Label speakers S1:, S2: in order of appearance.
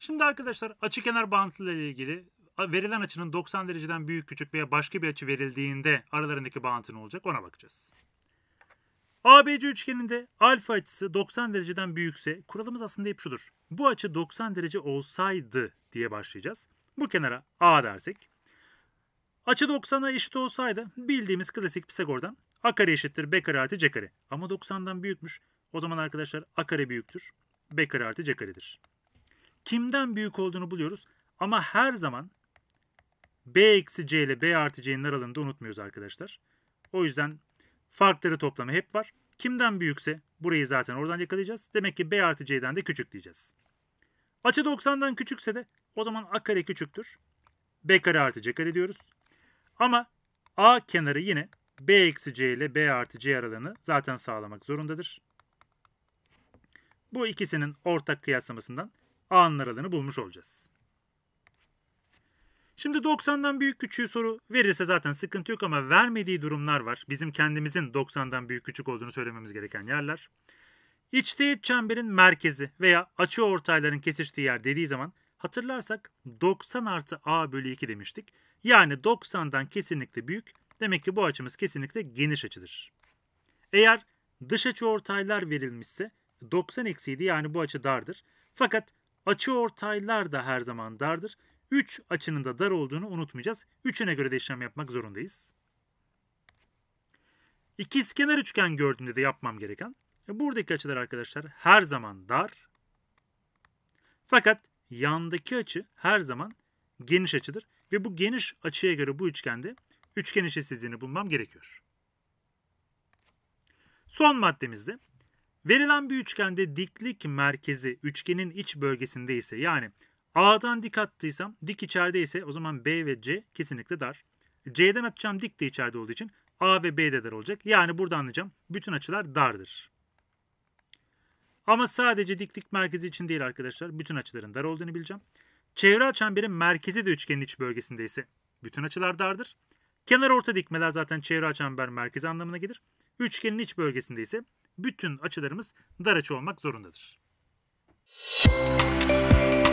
S1: Şimdi arkadaşlar açı kenar bağıntısı ile ilgili verilen açının 90 dereceden büyük küçük veya başka bir açı verildiğinde aralarındaki bağıntı ne olacak ona bakacağız. ABC üçgeninde alfa açısı 90 dereceden büyükse kuralımız aslında hep şudur. Bu açı 90 derece olsaydı diye başlayacağız. Bu kenara A dersek. Açı 90'a eşit olsaydı bildiğimiz klasik Pisagor'dan A kare eşittir B kare artı C kare. Ama 90'dan büyükmüş. O zaman arkadaşlar A kare büyüktür. B kare artı C karedir kimden büyük olduğunu buluyoruz. Ama her zaman b eksi c ile b artı c'nin aralığını da unutmuyoruz arkadaşlar. O yüzden farkları toplamı hep var. Kimden büyükse burayı zaten oradan yakalayacağız. Demek ki b artı c'den de küçük diyeceğiz. Açı 90'dan küçükse de o zaman a kare küçüktür. b kare artı c kare diyoruz. Ama a kenarı yine b eksi c ile b artı c aralığını zaten sağlamak zorundadır. Bu ikisinin ortak kıyaslamasından A'nın aralığını bulmuş olacağız. Şimdi 90'dan büyük küçüğü soru verirse zaten sıkıntı yok ama vermediği durumlar var. Bizim kendimizin 90'dan büyük küçük olduğunu söylememiz gereken yerler. İçteğit çemberin merkezi veya açı ortayların kesiştiği yer dediği zaman hatırlarsak 90 artı a bölü 2 demiştik. Yani 90'dan kesinlikle büyük. Demek ki bu açımız kesinlikle geniş açıdır. Eğer dış açı ortaylar verilmişse 90 eksiydi yani bu açı dardır. Fakat Açı ortaylar da her zaman dardır. 3 açının da dar olduğunu unutmayacağız. Üçüne göre de işlem yapmak zorundayız. İkizkenar üçgen gördüğümde de yapmam gereken. E, buradaki açılar arkadaşlar her zaman dar. Fakat yandaki açı her zaman geniş açıdır. Ve bu geniş açıya göre bu üçgende üçgen eşitsizliğini bulmam gerekiyor. Son maddemizde Verilen bir üçgende diklik merkezi üçgenin iç bölgesinde ise yani A'dan dik attıysam dik içeride ise o zaman B ve C kesinlikle dar. C'den atacağım dik de içeride olduğu için A ve B de dar olacak. Yani burada anlayacağım bütün açılar dardır. Ama sadece diklik merkezi için değil arkadaşlar. Bütün açıların dar olduğunu bileceğim. Çevre açemberin merkezi de üçgenin iç bölgesinde ise bütün açılar dardır. Kenar orta dikmeler zaten çevre açember merkezi anlamına gelir. Üçgenin iç bölgesinde ise bütün açılarımız dar açı olmak zorundadır. Müzik